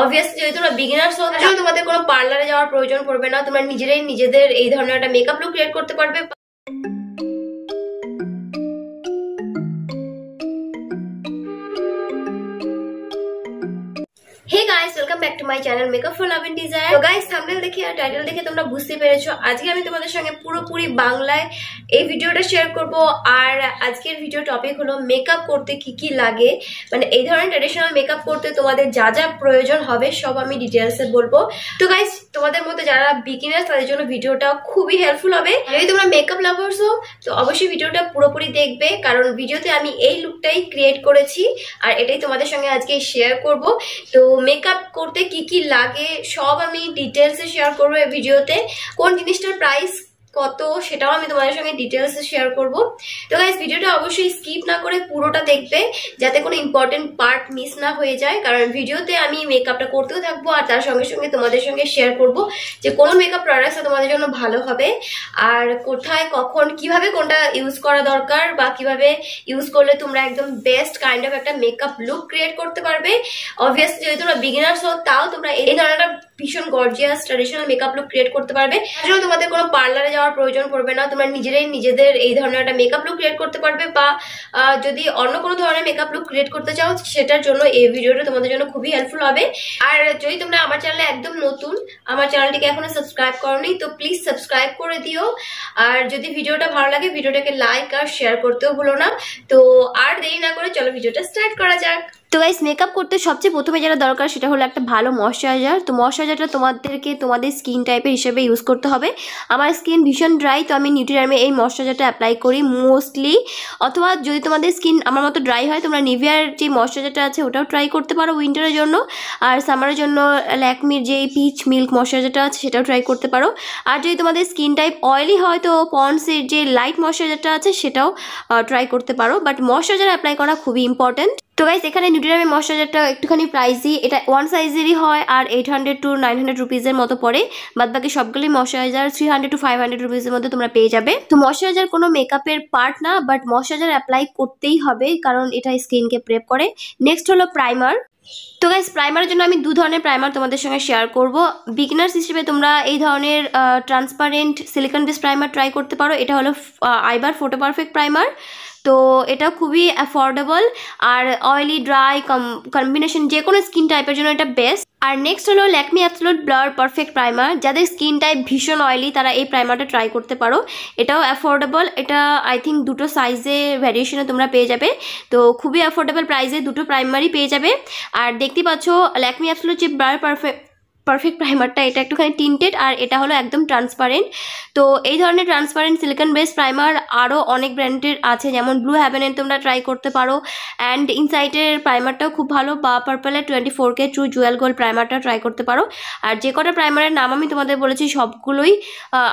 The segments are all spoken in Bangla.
অবভিয়াসলি যদি তোমরা বিগিনার্স হও তাহলে তোমাদের কোনো পার্লারে যাওয়ার প্রয়োজন পড়বে না তোমরা নিজেরাই নিজেদের এই ধরনের একটা মেকআপ লুক ক্রিয়েট করতে পারবে back to my channel makeup for love and thumbnail দেখে আর টাইটেল দেখে তোমরা বুঝতে পেরেছো আজকে আমি তোমাদের সঙ্গে পুরোপুরি বাংলায় এই ভিডিওটা শেয়ার করব আর আজকের ভিডিও টপিক হলো মেকআপ করতে কি কি লাগে মানে এই ধরনের ট্রেডিশনাল মেকআপ করতে তোমাদের যা যা প্রয়োজন হবে সব আমি ডিটেলসে বলবো তো গাইস তোমাদের মতো যারা বিগিনার্স তাদের জন্য ভিডিওটা খুবই হেল্পফুল হবে যদি তোমরা মেকআপ লাভার্স হো তো অবশ্যই ভিডিওটা পুরোপুরি দেখবে কারণ ভিডিওতে আমি এই লুকটাই ক্রিয়েট করেছি আর এটাই তোমাদের সঙ্গে আজকে শেয়ার করব তো মেকআপ করতে করতে কি কি লাগে সব আমি ডিটেলসে শেয়ার করবো এই ভিডিওতে কোন জিনিসটার প্রাইস কত সেটাও আমি তোমাদের সঙ্গে ডিটেলসে শেয়ার করব তো গাইজ ভিডিওটা অবশ্যই স্কিপ না করে পুরোটা দেখবে যাতে কোনো ইম্পর্টেন্ট পার্ট মিস না হয়ে যায় কারণ ভিডিওতে আমি মেকআপটা করতেও থাকবো আর তার সঙ্গে সঙ্গে তোমাদের সঙ্গে শেয়ার করব যে কোন মেকআপ প্রোডাক্টসটা তোমাদের জন্য ভালো হবে আর কোথায় কখন কিভাবে কোনটা ইউজ করা দরকার বা কিভাবে ইউজ করলে তোমরা একদম বেস্ট কাইন্ড অফ একটা মেকআপ লুক ক্রিয়েট করতে পারবে অবভিয়াসলি যদি তোমরা বিগিনার্স হোক তাও তোমরা এই ধরনের ভীষণ gorgeous traditional makeup look create করতে পারবে জন্য তোমাদের কোনো পার্লারে যাওয়ার প্রয়োজন পড়বে না তোমরা নিজেরাই নিজেদের এই ধরনের একটা মেকআপ লুক ক্রিয়েট করতে পারবে বা যদি অন্য কোনো ধরনের মেকআপ লুক ক্রিয়েট করতে চাও সেটার জন্য এই ভিডিওটা তোমাদের জন্য খুবই হেল্পফুল হবে আর যদি তোমরা আমার চ্যানেলে একদম নতুন আমার চ্যানেলটিকে এখনো সাবস্ক্রাইব নি তো প্লিজ সাবস্ক্রাইব করে দিও আর যদি ভিডিওটা ভালো লাগে ভিডিওটাকে লাইক আর শেয়ার করতেও ভুলো না তো আর দেরি না করে চলো ভিডিওটা স্টার্ট করা যাক তো গাইস মেকআপ করতে সবচেয়ে প্রথমে যেটা দরকার সেটা হলো একটা ভালো ময়শ্চারাইজার তো ময়শ্চারাইজারটা তোমাদেরকে তোমাদের স্কিন টাইপের হিসেবে ইউজ করতে হবে আমার স্কিন ভীষণ ড্রাই তো আমি নিউট্রিয়ারমে এই ময়শ্চারাইজারটা অ্যাপ্লাই করি মোস্টলি অথবা যদি তোমাদের স্কিন আমার মতো ড্রাই হয় তোমরা নিভিয়ার যে ময়শ্চারাইজারটা আছে ওটাও ট্রাই করতে পারো উইন্টারের জন্য আর সামারের জন্য ল্যাকমির যে পিচ মিল্ক ময়শ্চারাইজারটা আছে সেটাও ট্রাই করতে পারো আর যদি তোমাদের স্কিন টাইপ অয়েলি হয় তো পন্ডসের যে লাইট ময়শ্চারাইজারটা আছে সেটাও ট্রাই করতে পারো বাট ময়শ্চারাইজার অ্যাপ্লাই করা খুবই ইম্পর্ট্যান্ট তো গাইজ এখানে নিউট্রিরামি ময়শ্চারাইজারটা একটুখানি প্রাইসই এটা ওয়ান সাইজেরই হয় আর eight hundred to nine hundred রুপিজের মতো পড়ে বাদ বাকি সবগুলি moisturizer three hundred to five hundred রুপিজের মধ্যে তোমরা পেয়ে যাবে তো ময়শ্চারাইজার কোনো মেকআপের পার্ট না বাট ময়শ্চারাইজার অ্যাপ্লাই করতেই হবে কারণ এটা স্কিনকে প্রেপ করে নেক্সট হলো প্রাইমার তো গাইজ প্রাইমারের জন্য আমি দু ধরনের প্রাইমার তোমাদের সঙ্গে শেয়ার করব বিগিনার্স হিসেবে তোমরা এই ধরনের transparent silicone base primer try করতে পারো এটা হলো আইবার ফোটো পারফেক্ট প্রাইমার তো এটা খুবই অ্যাফোর্ডেবল আর অয়েলি ড্রাই কম্বিনেশন যে কোনো স্কিন টাইপের জন্য এটা বেস্ট আর নেক্সট হলো Lakme absolute blur perfect primer যাদের স্কিন টাইপ ভীষণ অয়েলি তারা এই প্রাইমারটা ট্রাই করতে পারো এটাও অ্যাফোর্ডেবল এটা আই থিঙ্ক দুটো সাইজে ভ্যারিয়েশনে তোমরা পেয়ে যাবে তো খুবই অ্যাফোর্ডেবল প্রাইসে দুটো প্রাইমারই পেয়ে যাবে আর দেখতে পাচ্ছ ল্যাকমি অ্যাথলোট যে ব্লার পারফেক্ট পারফেক্ট প্রাইমারটা এটা একটুখানি টিন্টেড আর এটা হলো একদম ট্রান্সপারেন্ট তো এই ধরনের ট্রান্সপারেন্ট সিলিকন বেস প্রাইমার আরও অনেক ব্র্যান্ডের আছে যেমন ব্লু হ্যাভেনের তোমরা ট্রাই করতে পারো অ্যান্ড ইনসাইটের প্রাইমারটাও খুব ভালো বা পার্পলের twenty four K true jewel gold প্রাইমারটা ট্রাই করতে পারো আর যে কটা প্রাইমারের নাম আমি তোমাদের বলেছি সবগুলোই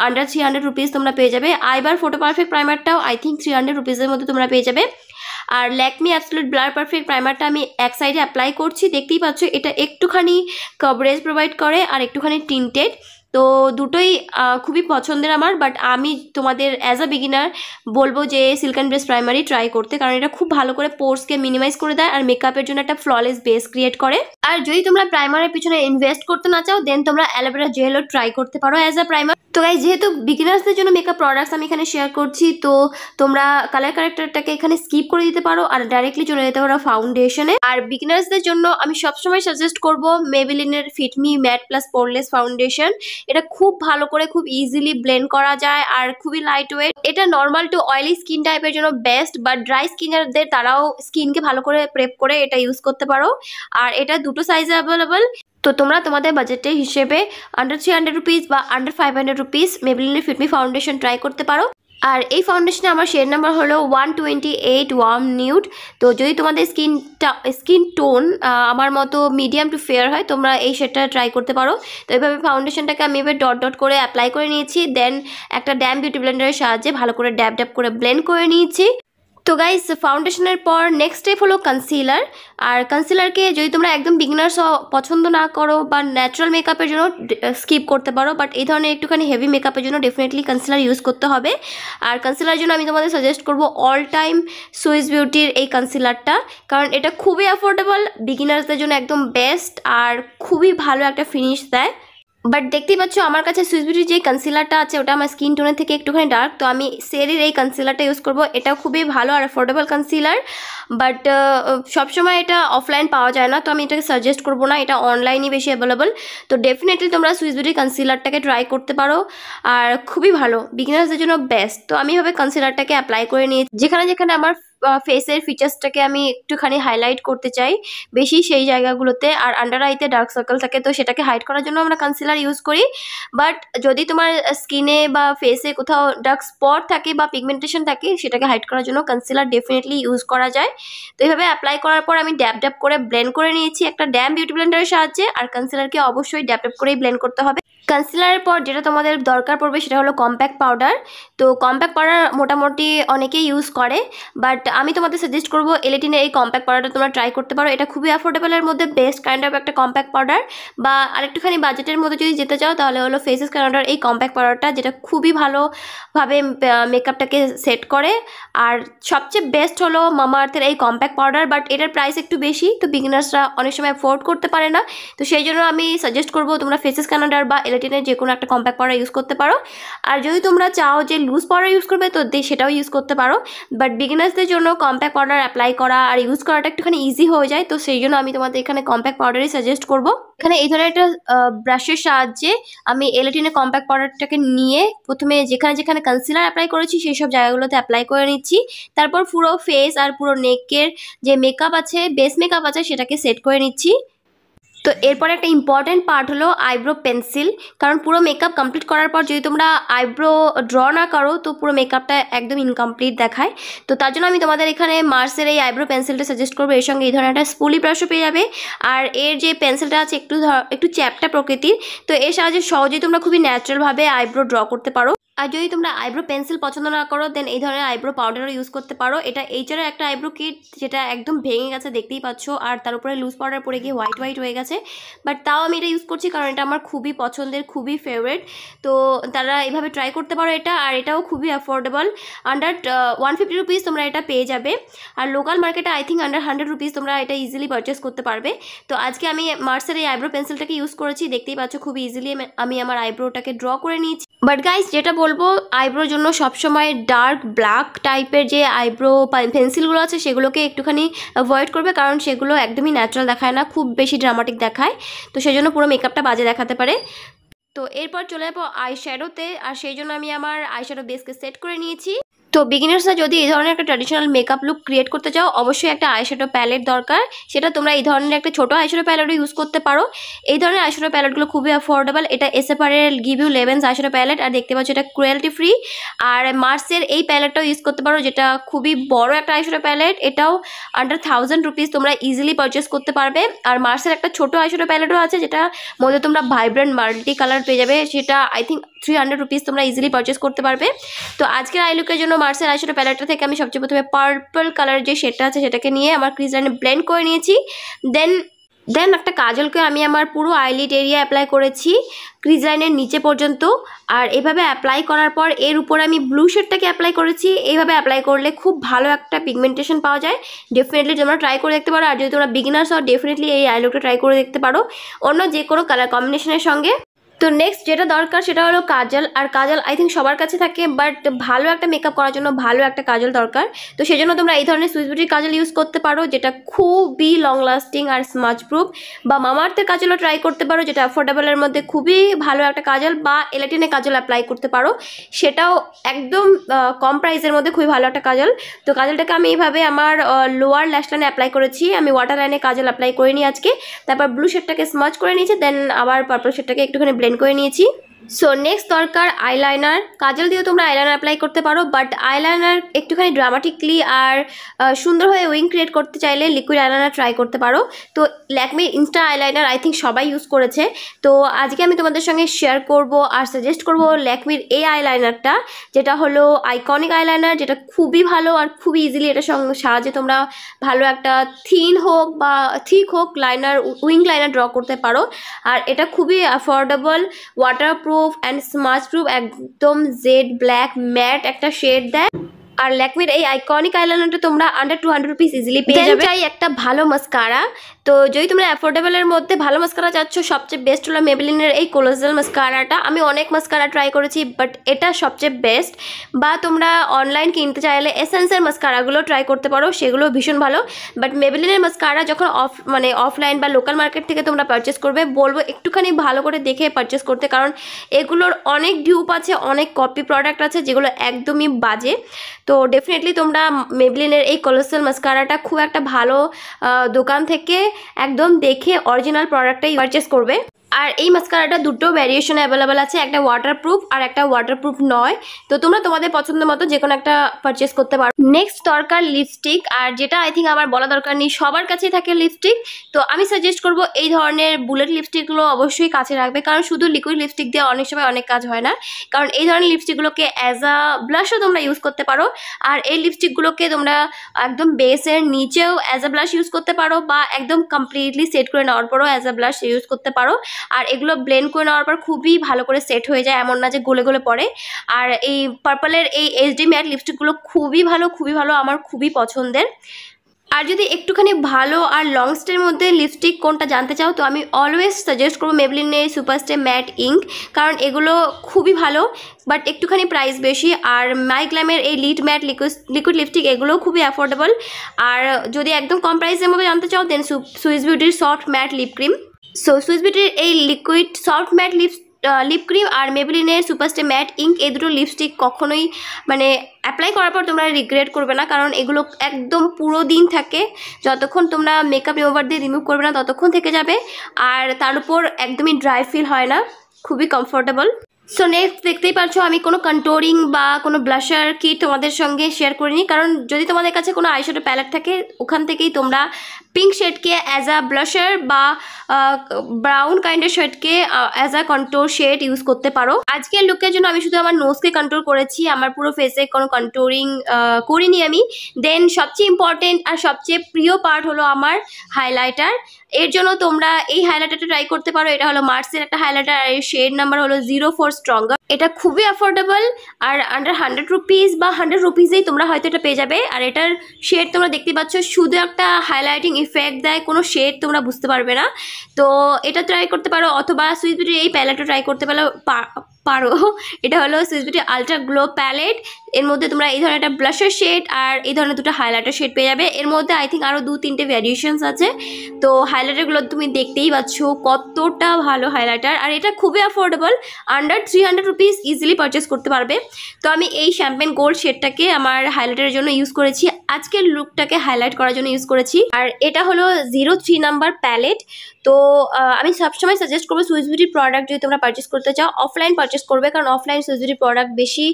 আন্ডার থ্রি হান্ড্রেড রুপিস তোমরা পেয়ে যাবে আইবার ফোটো পারফেক্ট প্রাইমারটাও আই থিঙ্ক থ্রি হান্ড্রেড রুপিসের মধ্যে তোমরা পেয়ে যাবে আর ল্যাকমি অ্যাপসলুট ব্লার পারফেক্ট প্রাইমারটা আমি এক সাইডে অ্যাপ্লাই করছি দেখতেই পাচ্ছ এটা একটুখানি কভারেজ প্রোভাইড করে আর একটুখানি টিন্টেড তো দুটোই খুবই পছন্দের আমার বাট আমি তোমাদের অ্যাজ আ বিগিনার বলবো যে সিল্ক অ্যান্ড ব্রেস প্রাইমারি ট্রাই করতে কারণ এটা খুব ভালো করে পোর্সকে মিনিমাইজ করে দেয় আর মেকআপের জন্য একটা ফ্ললেস বেস ক্রিয়েট করে আর যদি তোমরা প্রাইমারের পিছনে ইনভেস্ট করতে না চাও দেন তোমরা অ্যালোভেরা জেলও ট্রাই করতে পারো অ্যাজ আ প্রাইমার তো গাই যেহেতু বিগিনার্সদের জন্য মেকআপ প্রোডাক্টস আমি এখানে শেয়ার করছি তো তোমরা কালার কারেক্টারটাকে এখানে স্কিপ করে দিতে পারো আর ডাইরেক্টলি চলে যেতে পারো ফাউন্ডেশনে আর বিগিনার্সদের জন্য আমি সবসময় সাজেস্ট করবো মেবিলিনের fit me matte plus poreless foundation এটা খুব ভালো করে খুব ইজিলি ব্লেন্ড করা যায় আর খুবই লাইট ওয়েট এটা নর্মাল টু অয়েলি স্কিন টাইপের জন্য বেস্ট বাট ড্রাই স্কিনারদের তারাও স্কিনকে ভালো করে প্রেপ করে এটা ইউজ করতে পারো আর এটা দুটো সাইজে অ্যাভেলেবল তো তোমরা তোমাদের বাজেটের হিসেবে আন্ডার থ্রি হান্ড্রেড রুপিস বা আন্ডার ফাইভ হান্ড্রেড রুপিস মেবলিনের ফিটমি ফাউন্ডেশন ট্রাই করতে পারো আর এই ফাউন্ডেশনে আমার শেড নাম্বার হলো one twenty eight warm nude তো যদি তোমাদের স্কিনটা স্কিন টোন আমার মতো মিডিয়াম টু ফেয়ার হয় তোমরা এই শেডটা ট্রাই করতে পারো তো এইভাবে ফাউন্ডেশনটাকে আমি এবার ডট ডট করে অ্যাপ্লাই করে নিয়েছি দেন একটা ড্যাম বিউটি ব্লেন্ডারের সাহায্যে ভালো করে ড্যাব ড্যাব করে ব্লেন্ড করে নিয়েছি তো গাইস ফাউন্ডেশনের পর নেক্সট স্টেপ হলো কনসিলার আর কনসিলারকে যদি তোমরা একদম বিগনার্স পছন্দ না করো বা ন্যাচারাল মেকআপের জন্য স্কিপ করতে পারো বাট এই ধরনের একটুখানি হেভি মেকআপের জন্য ডেফিনেটলি কনসিলার ইউজ করতে হবে আর কনসিলার জন্য আমি তোমাদের সাজেস্ট করব অল টাইম সুইস বিউটির এই কনসিলারটা কারণ এটা খুবই অ্যাফোর্ডেবল বিগিনার্সদের জন্য একদম বেস্ট আর খুবই ভালো একটা ফিনিশ দেয় বাট দেখতেই পাচ্ছ আমার কাছে বিউটির যে কনসিলারটা আছে ওটা আমার স্কিন টোনের থেকে একটুখানি ডার্ক তো আমি সেরের এই কনসিলারটা ইউজ করব এটা খুবই ভালো আর অ্যাফোর্ডেবল কনসিলার বাট সবসময় এটা অফলাইন পাওয়া যায় না তো আমি এটাকে সাজেস্ট করব না এটা অনলাইনই বেশি অ্যাভেলেবল তো ডেফিনেটলি তোমরা বিউটির কনসিলারটাকে ট্রাই করতে পারো আর খুবই ভালো বিগিনার্সদের জন্য বেস্ট তো আমি এভাবে কনসিলারটাকে অ্যাপ্লাই করে নিয়েছি যেখানে যেখানে আমার ফেসের ফিচার্সটাকে আমি একটুখানি হাইলাইট করতে চাই বেশি সেই জায়গাগুলোতে আর আন্ডার আইতে ডার্ক সার্কেল থাকে তো সেটাকে হাইড করার জন্য আমরা কনসিলার ইউজ করি বাট যদি তোমার স্কিনে বা ফেসে কোথাও ডার্ক স্পট থাকে বা পিগমেন্টেশন থাকে সেটাকে হাইড করার জন্য কনসিলার ডেফিনেটলি ইউজ করা যায় তো এইভাবে অ্যাপ্লাই করার পর আমি ড্যাপ ড্যাপ করে ব্লেন্ড করে নিয়েছি একটা ড্যাম বিউটি ব্লেন্ডারের সাহায্যে আর কনসিলারকে অবশ্যই ড্যাপ ড্যাপ করেই ব্লেন্ড করতে হবে কনসিলারের পর যেটা তোমাদের দরকার পড়বে সেটা হলো কম্প্যাক্ট পাউডার তো কম্প্যাক্ট পাউডার মোটামুটি অনেকেই ইউজ করে বাট তো আমি তোমাদের সাজেস্ট করবো এলেটিনে এই কম্প্যাক্ট পাউডারটা তোমরা ট্রাই করতে পারো এটা খুবই অ্যাফোর্ডেবলের মধ্যে বেস্ট কাইন্ড অফ একটা কম্প্যাক্ট পাউডার বা আরেকটুখানি বাজেটের মধ্যে যদি যেতে চাও তাহলে হলো ফেসেস কানাডার এই কম্প্যাক্ট পাউডারটা যেটা খুবই ভালোভাবে মেকআপটাকে সেট করে আর সবচেয়ে বেস্ট হলো মামা আর্থের এই কম্প্যাক্ট পাউডার বাট এটার প্রাইস একটু বেশি তো বিগিনার্সরা অনেক সময় অ্যাফোর্ড করতে পারে না তো সেই জন্য আমি সাজেস্ট করবো তোমরা ফেসেস কানাডার বা এলেটিনের যে কোনো একটা কম্প্যাক্ট পাউডার ইউজ করতে পারো আর যদি তোমরা চাও যে লুজ পাউডার ইউজ করবে তো সেটাও ইউজ করতে পারো বাট বিগিনার্সদের জন্য জন্য কম্প্যাক্ট পাউডার অ্যাপ্লাই করা আর ইউজ করাটা একটুখানি ইজি হয়ে যায় তো সেই জন্য আমি তোমাদের এখানে কম্প্যাক্ট পাউডারই সাজেস্ট করব এখানে এই ধরনের একটা ব্রাশের সাহায্যে আমি এলেটিনের কম্প্যাক্ট পাউডারটাকে নিয়ে প্রথমে যেখানে যেখানে কনসিলার অ্যাপ্লাই করেছি সেই সব জায়গাগুলোতে অ্যাপ্লাই করে নিচ্ছি তারপর পুরো ফেস আর পুরো নেকের যে মেকআপ আছে বেস মেকআপ আছে সেটাকে সেট করে নিচ্ছি তো এরপরে একটা ইম্পর্ট্যান্ট পার্ট হলো আইব্রো পেন্সিল কারণ পুরো মেকআপ কমপ্লিট করার পর যদি তোমরা আইব্রো ড্র না করো তো পুরো মেকআপটা একদম ইনকমপ্লিট দেখায় তো তার জন্য আমি তোমাদের এখানে মার্সের এই আইব্রো পেন্সিলটা সাজেস্ট করবো এর সঙ্গে এই ধরনের একটা স্পুলি ব্রাশও পেয়ে যাবে আর এর যে পেন্সিলটা আছে একটু একটু চ্যাপটা প্রকৃতির তো এর সাহায্যে সহজেই তোমরা খুবই ন্যাচারালভাবে আইব্রো ড্র করতে পারো আর যদি তোমরা আইব্রো পেন্সিল পছন্দ না করো দেন এই ধরনের আইব্রো পাউডারও ইউজ করতে পারো এটা এইচআরের একটা আইব্রো কিট যেটা একদম ভেঙে গেছে দেখতেই পাচ্ছ আর তার উপরে লুজ পাউডার পরে গিয়ে হোয়াইট হোয়াইট হয়ে গেছে বাট তাও আমি এটা ইউজ করছি কারণ এটা আমার খুবই পছন্দের খুবই ফেভারেট তো তারা এভাবে ট্রাই করতে পারো এটা আর এটাও খুবই affordable under one fifty rupees তোমরা এটা পেয়ে যাবে আর লোকাল মার্কেটে I think under hundred rupees তোমরা এটা ইজিলি পারচেস করতে পারবে তো আজকে আমি মার্সের এই আইব্রো পেন্সিলটাকে ইউজ করেছি দেখতেই পাচ্ছ খুব ইজিলি আমি আমার আইব্রোটাকে ড্র করে নিয়েছি বাট গাইজ যেটা বলবো আইব্রোর জন্য সবসময় ডার্ক ব্ল্যাক টাইপের যে আইব্রো পেন্সিলগুলো আছে সেগুলোকে একটুখানি অ্যাভয়েড করবে কারণ সেগুলো একদমই ন্যাচারাল দেখায় না খুব বেশি ড্রামাটিক দেখায় তো সেই জন্য পুরো মেকআপটা বাজে দেখাতে পারে তো এরপর চলে যাবো আই শ্যাডোতে আর সেই জন্য আমি আমার আই শ্যাডো বেসকে সেট করে নিয়েছি তো বিগিনার্সরা যদি এই ধরনের একটা ট্র্যাডিশনাল মেকআপ লুক ক্রিয়েট করতে চাও অবশ্যই একটা আইশ্যাডো প্যালেট দরকার সেটা তোমরা এই ধরনের একটা ছোটো আইশ্যাডো প্যালেটও ইউজ করতে পারো এই ধরনের আইশ্যাডো প্যালেটগুলো খুবই অ্যাফোর্ডেবল এটা এসএফআরের গিভ ইউ লেভেন্স আইশ্যাডো প্যালেট আর দেখতে পাচ্ছ এটা ক্রুয়েলটি ফ্রি আর মার্সের এই প্যালেটটাও ইউজ করতে পারো যেটা খুবই বড় একটা আইশ্যাডো প্যালেট এটাও আন্ডার থাউজেন্ড রুপিস তোমরা ইজিলি পারচেস করতে পারবে আর মার্সের একটা ছোটো আইশ্যাডো প্যালেটও আছে যেটা মধ্যে তোমরা ভাইব্রেন্ট মাল্টি কালার পেয়ে যাবে সেটা I think three hundred rupees তোমরা ইজিলি পারচেস করতে পারবে তো আজকের আই লুকের জন্য মার্সেল আইশ্যাডো প্যালেটটা থেকে আমি সবচেয়ে প্রথমে পার্পল কালার যে শেডটা আছে সেটাকে নিয়ে আমার ক্রিজ লাইনে ব্লেন্ড করে নিয়েছি দেন দেন একটা কাজলকে আমি আমার পুরো আইলিট এরিয়া অ্যাপ্লাই করেছি ক্রিজ লাইনের নিচে পর্যন্ত আর এভাবে অ্যাপ্লাই করার পর এর উপরে আমি ব্লু শেডটাকে অ্যাপ্লাই করেছি এইভাবে অ্যাপ্লাই করলে খুব ভালো একটা পিগমেন্টেশন পাওয়া যায় ডেফিনেটলি তোমরা ট্রাই করে দেখতে পারো আর যদি তোমরা বিগিনার্স হও ডেফিনেটলি এই আইলুকটা ট্রাই করে দেখতে পারো অন্য যে কোনো কালার কম্বিনেশনের সঙ্গে তো নেক্সট যেটা দরকার সেটা হলো কাজল আর কাজল আই থিঙ্ক সবার কাছে থাকে বাট ভালো একটা মেকআপ করার জন্য ভালো একটা কাজল দরকার তো সেই জন্য তোমরা এই ধরনের সুইচ বিউটির কাজল ইউজ করতে পারো যেটা খুবই লং লাস্টিং আর স্মাচ প্রুফ বা মামার্থের কাজলও ট্রাই করতে পারো যেটা অ্যাফোর্ডেবলের মধ্যে খুবই ভালো একটা কাজল বা এলেটিনে কাজল অ্যাপ্লাই করতে পারো সেটাও একদম কম প্রাইসের মধ্যে খুবই ভালো একটা কাজল তো কাজলটাকে আমি এইভাবে আমার লোয়ার ল্যাশ লাইনে অ্যাপ্লাই করেছি আমি ওয়াটার লাইনে কাজল অ্যাপ্লাই করিনি আজকে তারপর ব্লু শেডটাকে স্মাচ করে নিয়েছি দেন আবার পার্পল শেডটাকে একটুখানি ব্লেড প্লেন করে নিয়েছি সো নেক্সট দরকার আইলাইনার কাজল দিয়েও তোমরা আইলাইনার অ্যাপ্লাই করতে পারো বাট আইলাইনার একটুখানি ড্রামাটিকলি আর সুন্দরভাবে উইং ক্রিয়েট করতে চাইলে লিকুইড আইলাইনার ট্রাই করতে পারো তো Lakme insta eyeliner I think সবাই ইউজ করেছে তো আজকে আমি তোমাদের সঙ্গে শেয়ার করব আর সাজেস্ট করব ল্যাকমির এই আইলাইনারটা যেটা হলো আইকনিক আইলাইনার যেটা খুবই ভালো আর খুবই ইজিলি এটা সাহায্যে তোমরা ভালো একটা থিন হোক বা থিক হোক লাইনার উইং লাইনার ড্র করতে পারো আর এটা খুবই affordable water proof and smudge proof একদম জেড ব্ল্যাক ম্যাট একটা শেড দেয় আর ল্যাকমির এই আইকনিক আইল্যান্ডটা তোমরা under two hundred rupees easily পেয়ে যাবে চাই একটা ভালো মাস্কারা তো যদি তোমরা অ্যাফোর্ডেবলের মধ্যে ভালো মাস্কারা চাচ্ছ সবচেয়ে বেস্ট হলো মেবেলিনের এই কোলোজেল মাস্কারাটা আমি অনেক মাস্কারা ট্রাই করেছি বাট এটা সবচেয়ে বেস্ট বা তোমরা অনলাইন কিনতে চাইলে এসেন্সের মাস্কারাগুলো ট্রাই করতে পারো সেগুলো ভীষণ ভালো বাট মেবেলিনের মাস্কারা যখন অফ মানে অফলাইন বা লোকাল মার্কেট থেকে তোমরা পারচেস করবে বলবো একটুখানি ভালো করে দেখে পারচেস করতে কারণ এগুলোর অনেক ডিউপ আছে অনেক কপি প্রোডাক্ট আছে যেগুলো একদমই বাজে তো ডেফিনেটলি তোমরা মেবলিনের এই কোলোসেল মাস্কারাটা খুব একটা ভালো দোকান থেকে একদম দেখে অরিজিনাল প্রোডাক্টটাই পারচেস করবে আর এই মাস্কারাটা দুটো ভ্যারিয়েশন অ্যাভেলেবেল আছে একটা ওয়াটারপ্রুফ আর একটা ওয়াটারপ্রুফ নয় তো তোমরা তোমাদের পছন্দ মতো যে কোনো একটা পারচেস করতে পারো নেক্সট দরকার লিপস্টিক আর যেটা আই থিঙ্ক আমার বলা দরকার নেই সবার কাছেই থাকে লিপস্টিক তো আমি সাজেস্ট করব এই ধরনের বুলেট লিপস্টিকগুলো অবশ্যই কাছে রাখবে কারণ শুধু লিকুইড লিপস্টিক দিয়ে অনেক সময় অনেক কাজ হয় না কারণ এই ধরনের লিপস্টিকগুলোকে অ্যাজ আ ব্লাশও তোমরা ইউজ করতে পারো আর এই লিপস্টিকগুলোকে তোমরা একদম বেসের নিচেও অ্যাজ আ ব্লাশ ইউজ করতে পারো বা একদম কমপ্লিটলি সেট করে নেওয়ার পরও অ্যাজ আ ব্লাশ ইউজ করতে পারো আর এগুলো ব্লেন্ড করে নেওয়ার পর খুবই ভালো করে সেট হয়ে যায় এমন না যে গলে গলে পড়ে আর এই পার্পলের এই এইচডি ম্যাট লিপস্টিকগুলো খুবই ভালো খুবই ভালো আমার খুবই পছন্দের আর যদি একটুখানি ভালো আর লং স্টের মধ্যে লিপস্টিক কোনটা জানতে চাও তো আমি অলওয়েজ সাজেস্ট করবো মেবলিনের সুপারস্টে ম্যাট ইঙ্ক কারণ এগুলো খুবই ভালো বাট একটুখানি প্রাইস বেশি আর মাইগ্লামের এই lit matte liquid liquid lipstick এগুলোও খুবই অ্যাফোর্ডেবল আর যদি একদম কম প্রাইসের মধ্যে জানতে চাও দেন সুইস বিউটির soft matte lip cream so swiss বিউটির এই liquid soft matte lips lip cream আর মেবলিনের সুপারস্টে ম্যাট ইঙ্ক এই দুটো লিপস্টিক কখনোই মানে অ্যাপ্লাই করার পর তোমরা রিগ্রেট করবে না কারণ এগুলো একদম পুরো দিন থাকে যতক্ষণ তোমরা মেকআপ রিমুভার দিয়ে রিমুভ করবে না ততক্ষণ থেকে যাবে আর তার উপর একদমই ড্রাই ফিল হয় না খুবই কমফোর্টেবল সো নেক্সট দেখতেই পারছো আমি কোনো কন্ট্রোলিং বা কোনো ব্লাশার কি তোমাদের সঙ্গে শেয়ার করিনি কারণ যদি তোমাদের কাছে কোনো আইশ্যাডো প্যালেট থাকে ওখান থেকেই তোমরা পিঙ্ক শেডকে অ্যাজ আ ব্লাশার বা ব্রাউন কাইন্ডের শেডকে as a control shade use করতে পারো আজকের লুকের জন্য আমি শুধু আমার নোজকে কন্ট্রোল করেছি আমার পুরো ফেসে কোনো কন্ট্রোলিং করিনি আমি দেন সবচেয়ে ইম্পর্টেন্ট আর সবচেয়ে প্রিয় পার্ট হলো আমার হাইলাইটার এর জন্য তোমরা এই হাইলাইটারটা ট্রাই করতে পারো এটা হলো মার্সের একটা হাইলাইটার আর এর শেড নাম্বার হলো জিরো ফোর স্ট্রঙ্গার এটা খুবই অ্যাফোর্ডেবল আর আন্ডার হান্ড্রেড রুপিস বা হান্ড্রেড রুপিসেই তোমরা হয়তো এটা পেয়ে যাবে আর এটার শেড তোমরা দেখতে পাচ্ছ শুধু একটা হাইলাইটিং ইফেক্ট দেয় কোনো শেড তোমরা বুঝতে পারবে না তো এটা ট্রাই করতে পারো অথবা সুইচ এই প্যালেটও ট্রাই করতে পারো পারো এটা হলো swiss beauty beauty ultra glow palette এর মধ্যে তোমরা এই ধরনের একটা ব্লাশের শেড আর এই ধরনের দুটো হাইলাইটার শেড পেয়ে যাবে এর মধ্যে আই থিঙ্ক আরও দু তিনটে ভ্যারিয়েশনস আছে তো হাইলাইটারগুলো তুমি দেখতেই পাচ্ছ কতটা ভালো হাইলাইটার আর এটা খুবই affordable under three hundred rupees easily purchase করতে পারবে তো আমি এই শ্যাম্পেন গোল্ড শেডটাকে আমার হাইলাইটারের জন্য ইউজ করেছি আজকের লুকটাকে হাইলাইট করার জন্য ইউজ করেছি আর এটা হলো জিরো থ্রি নাম্বার প্যালেট তো আমি সবসময় সাজেস্ট করবো সুইস বিউটির প্রোডাক্ট যদি তোমরা পারচেস করতে চাও অফলাইন পারচেস পারচেস করবে কারণ অফলাইন সার্জারি প্রোডাক্ট বেশি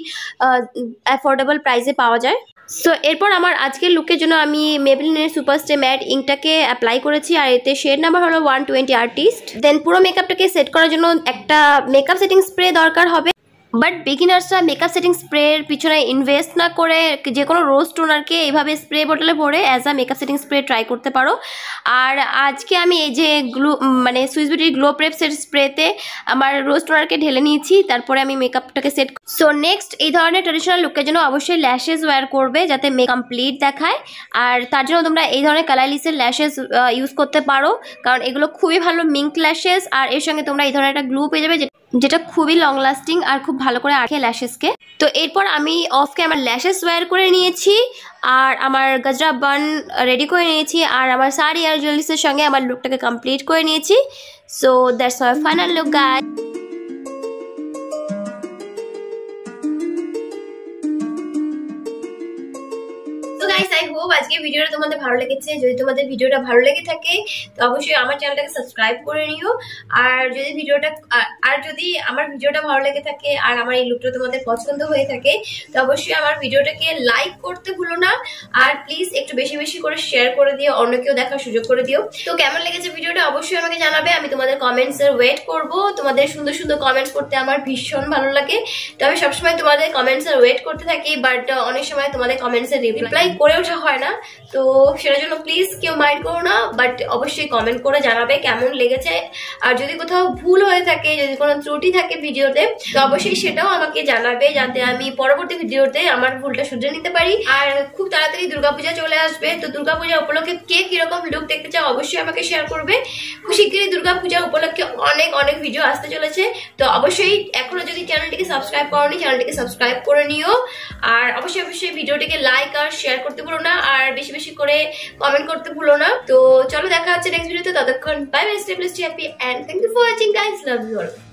অ্যাফোর্ডেবল প্রাইসে পাওয়া যায় সো এরপর আমার আজকের লুকের জন্য আমি মেবলিনের সুপারস্টে ম্যাট ইঙ্কটাকে অ্যাপ্লাই করেছি আর এতে শেড নাম্বার হলো ওয়ান টোয়েন্টি আর্টিস্ট দেন পুরো মেকআপটাকে সেট করার জন্য একটা মেকআপ সেটিং স্প্রে দরকার হবে বাট বিগিনার্সরা মেকআপ সেটিং স্প্রের পিছনে ইনভেস্ট না করে যে কোনো রোজ টোনারকে এইভাবে স্প্রে বটলে ভরে as a makeup setting spray try করতে পারো আর আজকে আমি এই যে গ্লো মানে সুইচ বিউটির গ্লো প্রেপসের স্প্রেতে আমার রোজ টোনারকে ঢেলে নিয়েছি তারপরে আমি মেকআপটাকে সেট সো নেক্সট এই ধরনের ট্রেডিশনাল লুকের জন্য অবশ্যই ল্যাশেস ওয়্যার করবে যাতে মেক কমপ্লিট দেখায় আর তার জন্য তোমরা এই ধরনের কালারলিসের ল্যাশেস ইউজ করতে পারো কারণ এগুলো খুবই ভালো মিঙ্ক ল্যাশেস আর এর সঙ্গে তোমরা এই ধরনের একটা গ্লু পেয়ে যাবে যেটা খুবই লং লাস্টিং আর খুব ভালো করে আঁকে ল্যাশেসকে তো এরপর আমি অফকে আমার ল্যাশেস ওয়্যার করে নিয়েছি আর আমার গজরা বান রেডি করে নিয়েছি আর আমার শাড়ি আর জুয়েলারিসের সঙ্গে আমার লুকটাকে কমপ্লিট করে নিয়েছি so that's my final look guide hope আজকে ভিডিওটা তোমাদের ভালো লেগেছে যদি তোমাদের ভিডিওটা ভালো লেগে থাকে তো অবশ্যই আমার চ্যানেলটাকে সাবস্ক্রাইব করে নিও আর যদি ভিডিওটা আর যদি আমার ভিডিওটা ভালো লেগে থাকে আর আমার এই লুকটা তোমাদের পছন্দ হয়ে থাকে তো অবশ্যই আমার ভিডিওটাকে লাইক করতে ভুলো না আর প্লিজ একটু বেশি বেশি করে শেয়ার করে দিও অন্যকেও দেখার সুযোগ করে দিও তো কেমন লেগেছে ভিডিওটা অবশ্যই আমাকে জানাবে আমি তোমাদের কমেন্টস এর ওয়েট করব তোমাদের সুন্দর সুন্দর কমেন্টস করতে আমার ভীষণ ভালো লাগে তো আমি সবসময় তোমাদের কমেন্টস এর ওয়েট করতে থাকি বাট অনেক সময় তোমাদের কমেন্টসের এর রিপ্লাই করে ওঠা হয় হয় না তো সেটার জন্য প্লিজ কেউ মাইন্ড করো না বাট অবশ্যই কমেন্ট করে জানাবে কেমন লেগেছে আর যদি কোথাও ভুল হয়ে থাকে যদি কোনো ত্রুটি থাকে ভিডিওতে তো অবশ্যই সেটাও আমাকে জানাবে যাতে আমি পরবর্তী ভিডিওতে আমার ভুলটা শুধরে নিতে পারি আর খুব তাড়াতাড়ি দুর্গাপূজা চলে আসবে তো দুর্গাপূজা উপলক্ষে কে কীরকম লুক দেখতে চাও অবশ্যই আমাকে শেয়ার করবে খুব শীঘ্রই দুর্গাপূজা উপলক্ষে অনেক অনেক ভিডিও আসতে চলেছে তো অবশ্যই এখনো যদি চ্যানেলটিকে সাবস্ক্রাইব করনি চ্যানেলটিকে সাবস্ক্রাইব করে নিও আর অবশ্যই অবশ্যই ভিডিওটিকে লাইক আর শেয়ার করতে পারো না আর বেশি বেশি করে কমেন্ট করতে ভুলো না তো চলো দেখা হচ্ছে নেক্সট ভিডিওতে ততক্ষণ bye bye step plus happy and thank you for watching guys love you all